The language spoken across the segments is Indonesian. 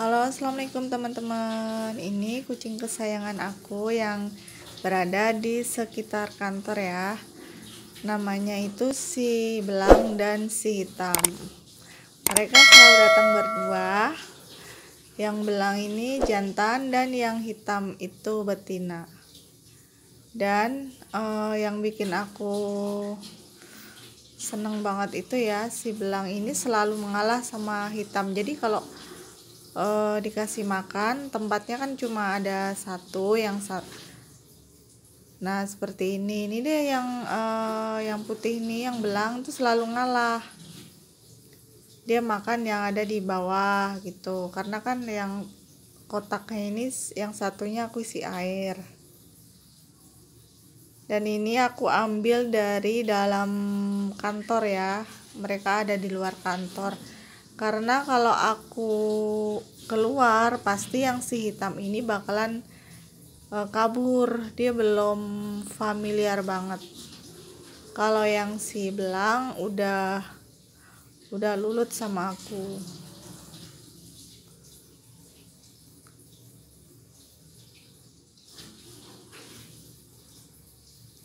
Halo, assalamualaikum teman-teman. Ini kucing kesayangan aku yang berada di sekitar kantor ya. Namanya itu si belang dan si hitam. Mereka selalu datang berdua. Yang belang ini jantan dan yang hitam itu betina. Dan uh, yang bikin aku seneng banget itu ya si belang ini selalu mengalah sama hitam. Jadi kalau uh, dikasih makan tempatnya kan cuma ada satu yang sat nah seperti ini ini dia yang uh, yang putih ini yang belang tuh selalu ngalah dia makan yang ada di bawah gitu karena kan yang kotaknya ini yang satunya aku isi air dan ini aku ambil dari dalam kantor ya mereka ada di luar kantor karena kalau aku keluar pasti yang si hitam ini bakalan e, kabur dia belum familiar banget kalau yang si belang udah udah lulut sama aku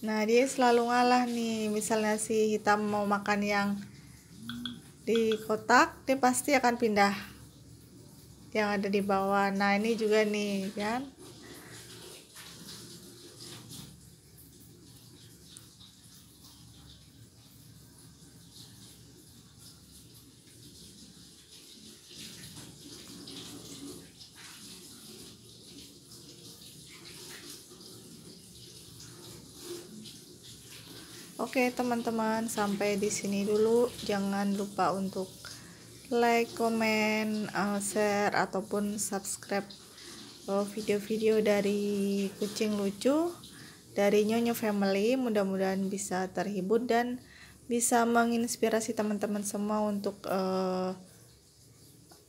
Nah, dia selalu ngalah nih. Misalnya si hitam mau makan yang di kotak dia pasti akan pindah yang ada di bawah nah ini juga nih kan Oke teman-teman sampai di sini dulu jangan lupa untuk like, komen, uh, share ataupun subscribe uh, video-video dari kucing lucu dari Nyonya Family mudah-mudahan bisa terhibur dan bisa menginspirasi teman-teman semua untuk uh,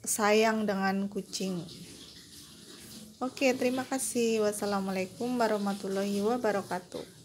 sayang dengan kucing. Oke, terima kasih. Wassalamualaikum warahmatullahi wabarakatuh.